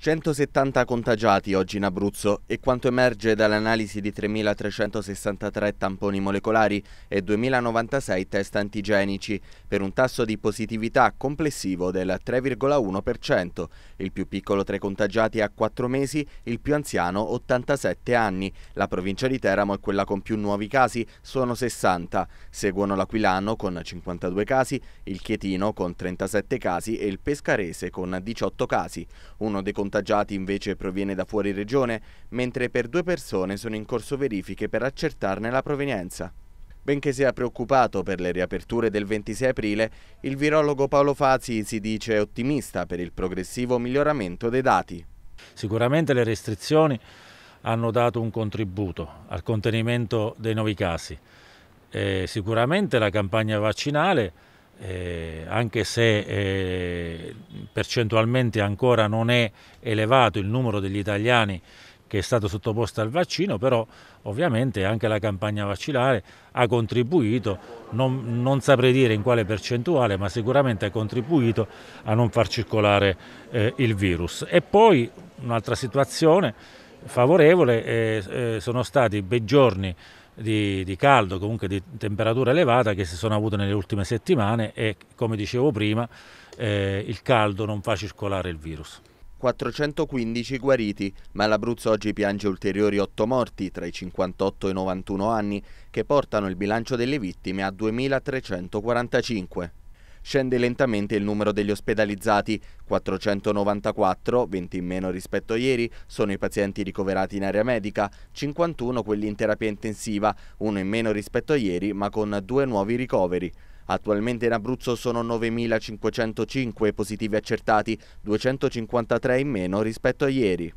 170 contagiati oggi in Abruzzo e quanto emerge dall'analisi di 3.363 tamponi molecolari e 2.096 test antigenici per un tasso di positività complessivo del 3,1%, il più piccolo tra i contagiati ha 4 mesi, il più anziano 87 anni. La provincia di Teramo è quella con più nuovi casi, sono 60. Seguono l'Aquilano con 52 casi, il Chietino con 37 casi e il Pescarese con 18 casi. Uno dei contagiati contagiati invece proviene da fuori regione, mentre per due persone sono in corso verifiche per accertarne la provenienza. Benché sia preoccupato per le riaperture del 26 aprile, il virologo Paolo Fazi si dice ottimista per il progressivo miglioramento dei dati. Sicuramente le restrizioni hanno dato un contributo al contenimento dei nuovi casi. Eh, sicuramente la campagna vaccinale, eh, anche se eh, percentualmente ancora non è elevato il numero degli italiani che è stato sottoposto al vaccino, però ovviamente anche la campagna vaccinale ha contribuito, non, non saprei dire in quale percentuale, ma sicuramente ha contribuito a non far circolare eh, il virus. E poi un'altra situazione favorevole, eh, eh, sono stati bei giorni di, di, caldo, comunque di temperatura elevata che si sono avute nelle ultime settimane e come dicevo prima eh, il caldo non fa circolare il virus. 415 guariti, ma l'Abruzzo oggi piange ulteriori 8 morti tra i 58 e i 91 anni che portano il bilancio delle vittime a 2345 scende lentamente il numero degli ospedalizzati, 494, 20 in meno rispetto a ieri, sono i pazienti ricoverati in area medica, 51 quelli in terapia intensiva, uno in meno rispetto a ieri ma con due nuovi ricoveri. Attualmente in Abruzzo sono 9.505 positivi accertati, 253 in meno rispetto a ieri.